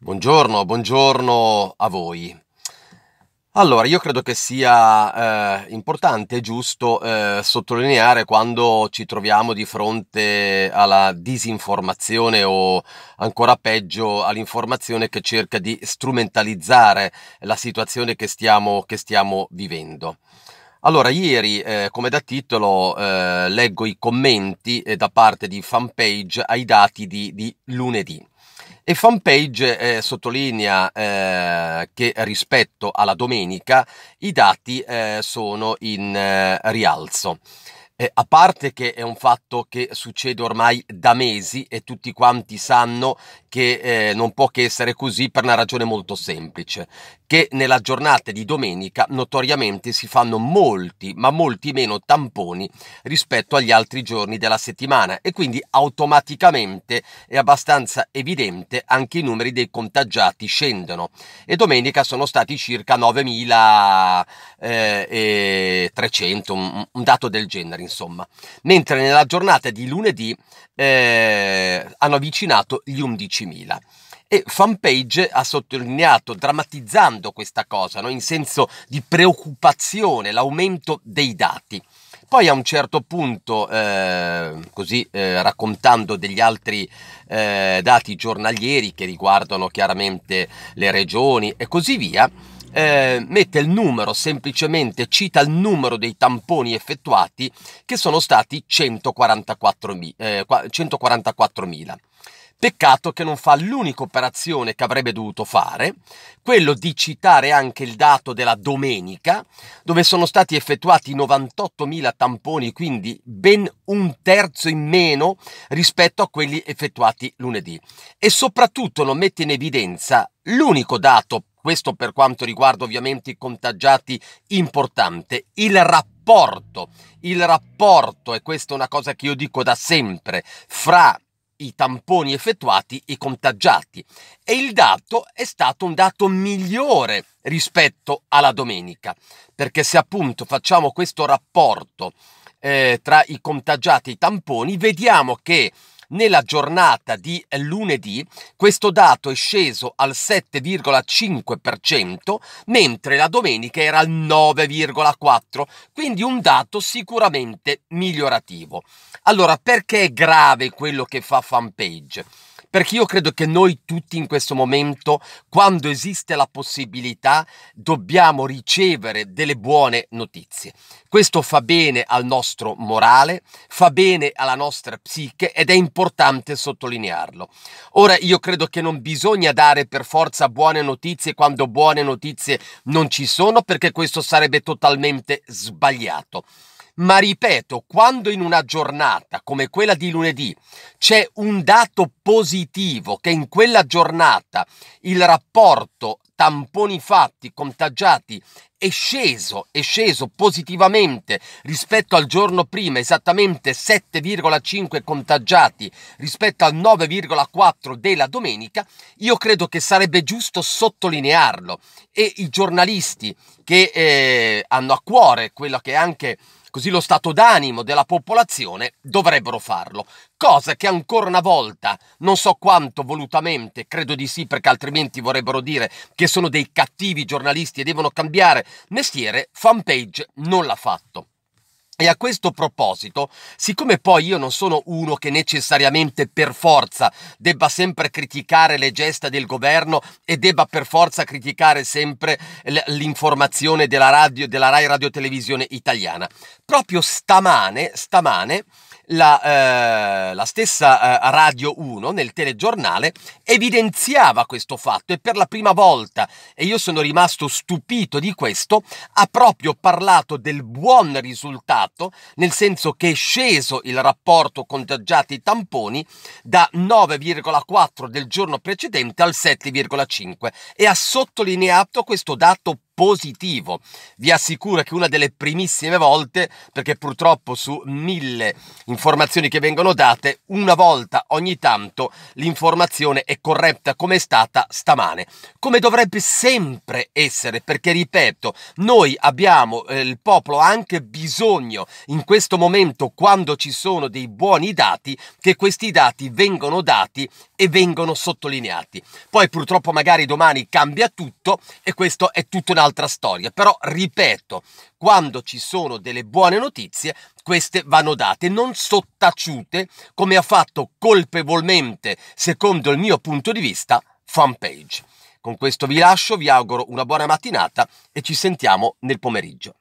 Buongiorno, buongiorno a voi. Allora, io credo che sia eh, importante e giusto eh, sottolineare quando ci troviamo di fronte alla disinformazione o ancora peggio all'informazione che cerca di strumentalizzare la situazione che stiamo, che stiamo vivendo. Allora, ieri, eh, come da titolo, eh, leggo i commenti eh, da parte di fanpage ai dati di, di lunedì. E Fanpage eh, sottolinea eh, che rispetto alla domenica i dati eh, sono in eh, rialzo. Eh, a parte che è un fatto che succede ormai da mesi e tutti quanti sanno che eh, non può che essere così per una ragione molto semplice, che nella giornata di domenica notoriamente si fanno molti, ma molti meno tamponi rispetto agli altri giorni della settimana e quindi automaticamente è abbastanza evidente anche i numeri dei contagiati scendono e domenica sono stati circa 9.300, eh, un, un dato del genere insomma, mentre nella giornata di lunedì eh, hanno avvicinato gli 11 15.000. E Fanpage ha sottolineato, drammatizzando questa cosa, no? in senso di preoccupazione, l'aumento dei dati. Poi a un certo punto, eh, così eh, raccontando degli altri eh, dati giornalieri che riguardano chiaramente le regioni e così via, eh, mette il numero, semplicemente cita il numero dei tamponi effettuati che sono stati 144.000. 144.000. Eh, Peccato che non fa l'unica operazione che avrebbe dovuto fare, quello di citare anche il dato della domenica, dove sono stati effettuati 98.000 tamponi, quindi ben un terzo in meno rispetto a quelli effettuati lunedì. E soprattutto non mette in evidenza l'unico dato, questo per quanto riguarda ovviamente i contagiati, importante, il rapporto il rapporto, e questa è una cosa che io dico da sempre, fra i tamponi effettuati, i contagiati e il dato è stato un dato migliore rispetto alla domenica, perché se appunto facciamo questo rapporto eh, tra i contagiati e i tamponi, vediamo che nella giornata di lunedì questo dato è sceso al 7,5%, mentre la domenica era al 9,4%, quindi un dato sicuramente migliorativo. Allora, perché è grave quello che fa Fanpage? Perché io credo che noi tutti in questo momento, quando esiste la possibilità, dobbiamo ricevere delle buone notizie. Questo fa bene al nostro morale, fa bene alla nostra psiche ed è importante sottolinearlo. Ora io credo che non bisogna dare per forza buone notizie quando buone notizie non ci sono perché questo sarebbe totalmente sbagliato ma ripeto, quando in una giornata come quella di lunedì c'è un dato positivo, che in quella giornata il rapporto tamponi fatti, contagiati è sceso, è sceso positivamente rispetto al giorno prima, esattamente 7,5 contagiati rispetto al 9,4 della domenica, io credo che sarebbe giusto sottolinearlo e i giornalisti che eh, hanno a cuore quello che è anche così lo stato d'animo della popolazione, dovrebbero farlo. Cosa che ancora una volta, non so quanto volutamente, credo di sì perché altrimenti vorrebbero dire che sono dei cattivi giornalisti e devono cambiare mestiere, fanpage non l'ha fatto. E a questo proposito, siccome poi io non sono uno che necessariamente per forza debba sempre criticare le gesta del governo e debba per forza criticare sempre l'informazione della radio, della Rai Radio Televisione Italiana, proprio stamane, stamane, la, eh, la stessa eh, Radio 1 nel telegiornale evidenziava questo fatto e per la prima volta, e io sono rimasto stupito di questo, ha proprio parlato del buon risultato, nel senso che è sceso il rapporto contagiati tamponi da 9,4 del giorno precedente al 7,5 e ha sottolineato questo dato positivo. Vi assicuro che una delle primissime volte, perché purtroppo su mille informazioni che vengono date, una volta ogni tanto l'informazione è corretta come è stata stamane, come dovrebbe sempre essere, perché ripeto, noi abbiamo, eh, il popolo ha anche bisogno in questo momento, quando ci sono dei buoni dati, che questi dati vengono dati e vengono sottolineati. Poi purtroppo magari domani cambia tutto e questo è tutto un altro un'altra storia, però ripeto, quando ci sono delle buone notizie, queste vanno date, non sottaciute come ha fatto colpevolmente, secondo il mio punto di vista, fanpage. Con questo vi lascio, vi auguro una buona mattinata e ci sentiamo nel pomeriggio.